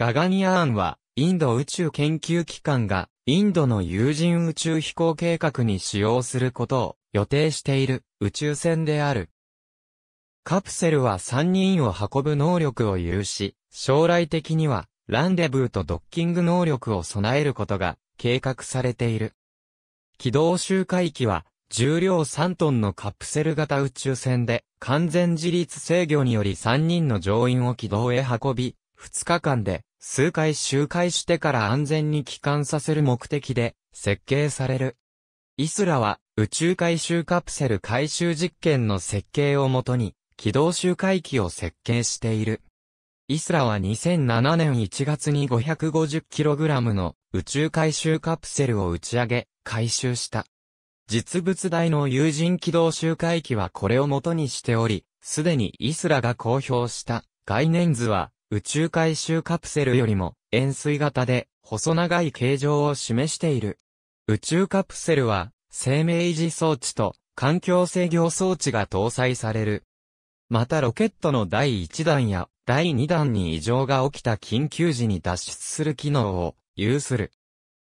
ガガニアーンは、インド宇宙研究機関が、インドの有人宇宙飛行計画に使用することを予定している宇宙船である。カプセルは3人を運ぶ能力を有し、将来的にはランデブーとドッキング能力を備えることが計画されている。軌道周回機は重量3トンのカプセル型宇宙船で完全自立制御により3人の乗員を軌道へ運び、2日間で数回周回してから安全に帰還させる目的で設計される。イスラは宇宙回収カプセル回収実験の設計をもとに軌道周回機を設計している。イスラは2007年1月に 550kg の宇宙回収カプセルを打ち上げ、回収した。実物大の有人軌道周回機はこれをもとにしており、すでにイスラが公表した概念図は宇宙回収カプセルよりも円錐型で細長い形状を示している。宇宙カプセルは生命維持装置と環境制御装置が搭載される。またロケットの第1弾や第2弾に異常が起きた緊急時に脱出する機能を有する。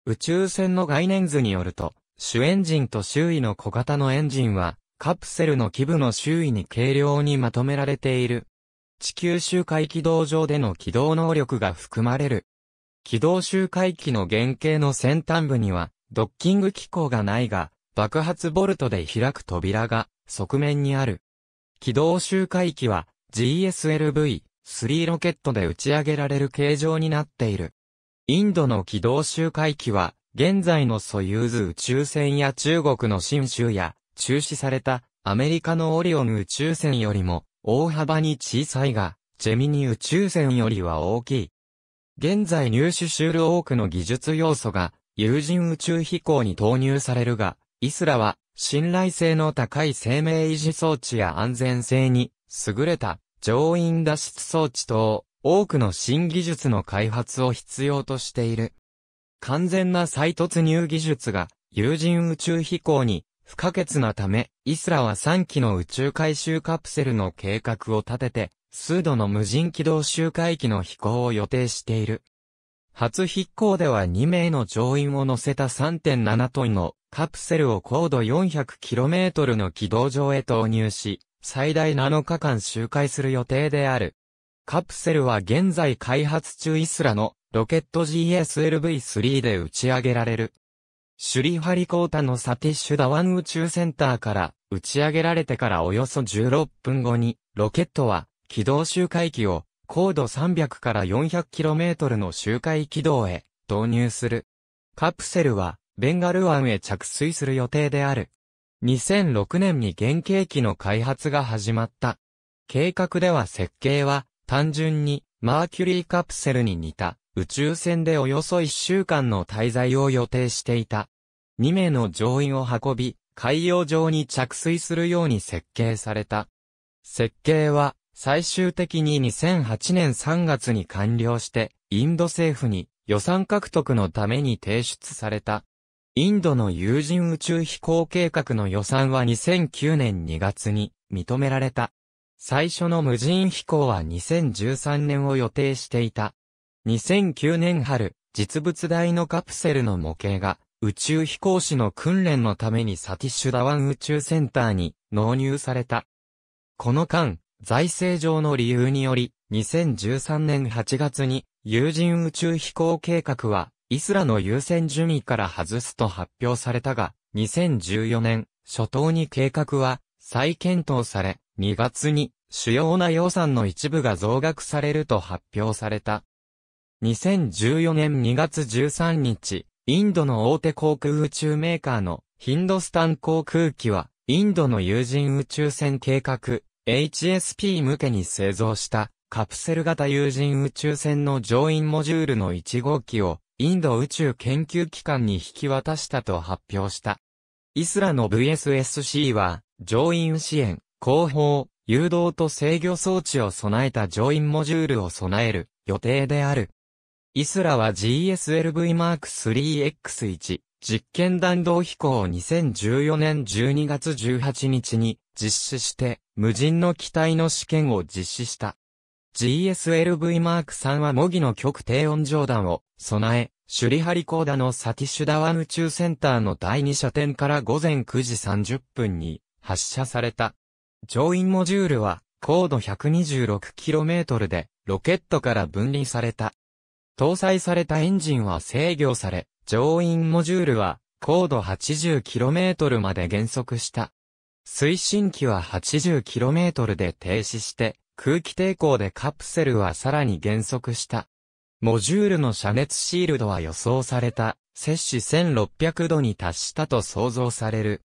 宇宙船の概念図によると、主エンジンと周囲の小型のエンジンは、カプセルの基部の周囲に軽量にまとめられている。地球周回軌道上での軌道能力が含まれる。軌道周回機の原型の先端部には、ドッキング機構がないが、爆発ボルトで開く扉が、側面にある。軌道周回機は、GSLV-3 ロケットで打ち上げられる形状になっている。インドの軌道周回機は、現在のソユーズ宇宙船や中国の新州や、中止されたアメリカのオリオン宇宙船よりも大幅に小さいが、ジェミニ宇宙船よりは大きい。現在入手しうる多くの技術要素が、有人宇宙飛行に投入されるが、イスラは、信頼性の高い生命維持装置や安全性に、優れた、乗員脱出装置等、多くの新技術の開発を必要としている。完全な再突入技術が、有人宇宙飛行に不可欠なため、イスラは3機の宇宙回収カプセルの計画を立てて、数度の無人軌道周回機の飛行を予定している。初飛行では2名の乗員を乗せた3.7トンのカプセルを高度 400km の軌道上へ投入し、最大7日間周回する予定である。カプセルは現在開発中イスラのロケット GSLV-3 で打ち上げられる。シュリハリコータのサティッシュダワン宇宙センターから打ち上げられてからおよそ16分後に、ロケットは軌道周回機を高度300から 400km の周回軌道へ導入する。カプセルはベンガル湾へ着水する予定である。2006年に原型機の開発が始まった。計画では設計は単純にマーキュリーカプセルに似た宇宙船でおよそ1週間の滞在を予定していた。2名の乗員を運び、海洋上に着水するように設計された。設計は、最終的に2008年3月に完了して、インド政府に予算獲得のために提出された。インドの有人宇宙飛行計画の予算は2009年2月に認められた。最初の無人飛行は2013年を予定していた。2009年春、実物大のカプセルの模型が、宇宙飛行士の訓練のためにサティッシュダワン宇宙センターに納入された。この間、財政上の理由により、2013年8月に、有人宇宙飛行計画は、イスラの優先順位から外すと発表されたが、2014年、初頭に計画は、再検討され、2月に、主要な予算の一部が増額されると発表された。2014年2月13日、インドの大手航空宇宙メーカーのヒンドスタン航空機は、インドの有人宇宙船計画 HSP 向けに製造したカプセル型有人宇宙船の乗員モジュールの1号機をインド宇宙研究機関に引き渡したと発表した。イスラの VSSC は乗員支援、後方、誘導と制御装置を備えた乗員モジュールを備える予定である。イスラは GSLV-3X1 実験弾道飛行を2014年12月18日に実施して無人の機体の試験を実施した。GSLV-3 は模擬の極低温上弾を備え、シュリハリコーダのサティシュダワ宇宙センターの第2射点から午前9時30分に発射された。乗員モジュールは高度 126km でロケットから分離された。搭載されたエンジンは制御され、乗員モジュールは高度 80km まで減速した。推進機は 80km で停止して、空気抵抗でカプセルはさらに減速した。モジュールの遮熱シールドは予想された、摂氏1600度に達したと想像される。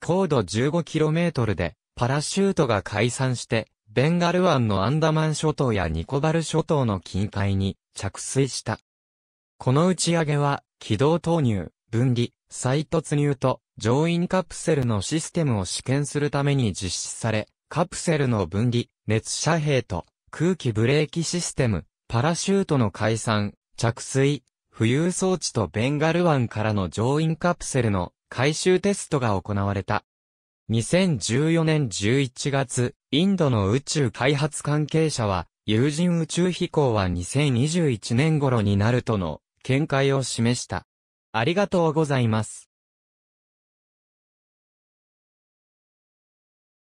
高度 15km で、パラシュートが解散して、ベンガル湾のアンダマン諸島やニコバル諸島の近海に着水した。この打ち上げは、軌道投入、分離、再突入と、乗員カプセルのシステムを試験するために実施され、カプセルの分離、熱遮蔽と、空気ブレーキシステム、パラシュートの解散、着水、浮遊装置とベンガル湾からの乗員カプセルの回収テストが行われた。2014年11月、インドの宇宙開発関係者は、有人宇宙飛行は2021年頃になるとの見解を示した。ありがとうございます。